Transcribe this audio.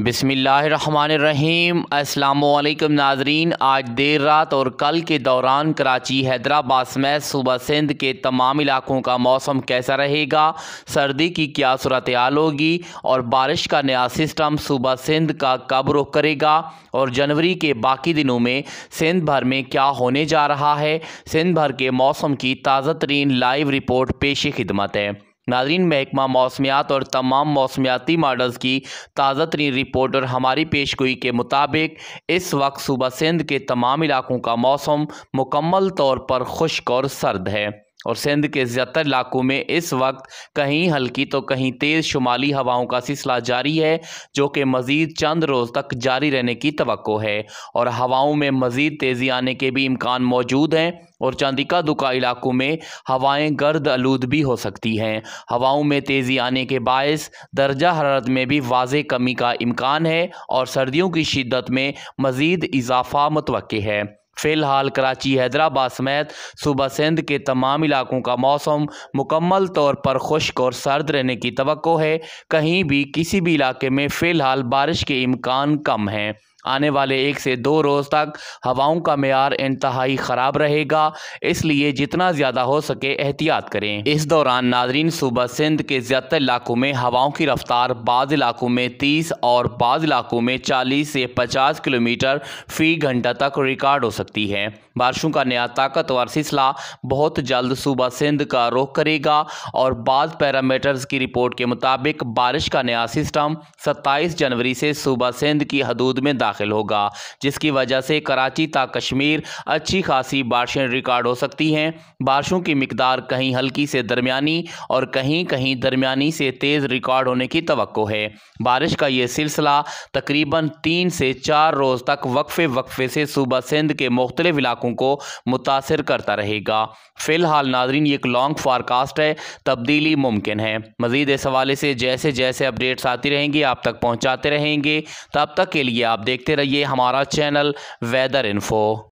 बिसमीम् अल्लाम नाजरीन आज देर रात और कल के दौरान कराची हैदराबाद समेत सुबह सिंध के तमाम इलाकों का मौसम कैसा रहेगा सर्दी की क्या सूरत हाल होगी और बारिश का नया सिस्टम सुबह सिंध का कब रुख करेगा और जनवरी के बाकी दिनों में सिंध भर में क्या होने जा रहा है सिंध भर के मौसम की ताज़ा तरीन लाइव रिपोर्ट पेश खिदमत है नाजरीन महकमा मौसमियात और तमाम मौसमियाती मॉडल्स की ताज़ा तरीन रिपोर्ट और हमारी पेश गोई के मुताबिक इस वक्त सूबा सिंध के तमाम इलाकों का मौसम मुकम्मल तौर पर खुश्क और सर्द है और सिंध के ज़्यादातर इलाकों में इस वक्त कहीं हल्की तो कहीं तेज़ शुमाली हवाओं का सिलसिला जारी है जो कि मज़ीद चंद रोज़ तक जारी रहने की तो है और हवाओं में मज़ीद तेज़ी आने के भी इम्कान मौजूद हैं और चांदिका दुका इलाकों में हवाएं गर्द आलूद भी हो सकती हैं हवाओं में तेज़ी आने के बायस दर्जा हरारत में भी वाज कमी का इम्कान है और सर्दियों की शिदत में मज़ीद इजाफा मतवक़ है फ़िलहाल कराची हैदराबाद समेत सूबा सिंध के तमाम इलाकों का मौसम मुकम्मल तौर पर खुश्क और सर्द रहने की तो है कहीं भी किसी भी इलाके में फ़िलहाल बारिश के इम्कान कम हैं आने वाले एक से दो रोज़ तक हवाओं का मैार इंतहाई ख़राब रहेगा इसलिए जितना ज़्यादा हो सके एहतियात करें इस दौरान नाजरीन सूबा सिंध के ज़्यादातर इलाकों में हवाओं की रफ्तार बाद इलाकों में तीस और बाद इलाकों में चालीस से पचास किलोमीटर फी घंटा तक रिकॉर्ड हो सकती है बारिशों का नया ताकतवर सिलसिला बहुत जल्द सूबा सिंध का रुख करेगा और बाद पैरामीटर्स की रिपोर्ट के मुताबिक बारिश का नया सिस्टम सत्ताईस जनवरी से सूबा सिंध की हदूद में दाखिल दाखिल होगा जिसकी वजह से कराची ता कश्मीर अच्छी खासी बारिशें रिकॉर्ड हो सकती हैं बारिशों की मकदार कहीं हल्की से दरमियानी और कहीं कहीं दरमियानी से तेज़ रिकॉर्ड होने की तो है बारिश का ये सिलसिला तकरीबन तीन से चार रोज़ तक वक्फे वक्फे से सूबा सिंध के मुख्तलिफ इलाकों को मुतासर करता रहेगा फ़िलहाल नाजरीन एक लॉन्ग फारकास्ट है तब्दीली मुमकिन है मज़ीद इस हवाले से जैसे जैसे अपडेट्स आती रहेंगी आप तक पहुँचाते रहेंगे तब तक के लिए आप देख देखते रहिए हमारा चैनल वेदर इन्फो